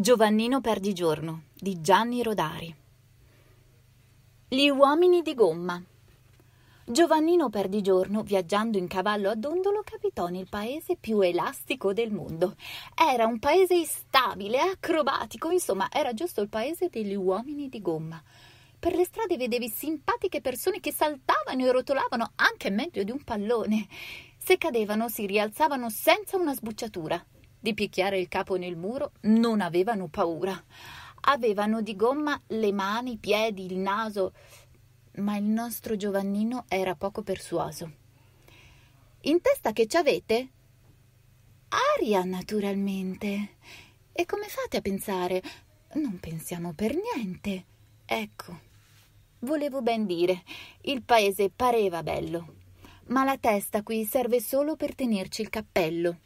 Giovannino Perdigiorno di Gianni Rodari. Gli uomini di gomma. Giovannino Perdigiorno, viaggiando in cavallo a dondolo, capitò nel paese più elastico del mondo. Era un paese instabile, acrobatico, insomma, era giusto il paese degli uomini di gomma. Per le strade vedevi simpatiche persone che saltavano e rotolavano anche meglio di un pallone. Se cadevano si rialzavano senza una sbucciatura di picchiare il capo nel muro non avevano paura. Avevano di gomma le mani, i piedi, il naso, ma il nostro Giovannino era poco persuaso. In testa che ci avete? Aria, naturalmente. E come fate a pensare? Non pensiamo per niente. Ecco, volevo ben dire, il paese pareva bello, ma la testa qui serve solo per tenerci il cappello.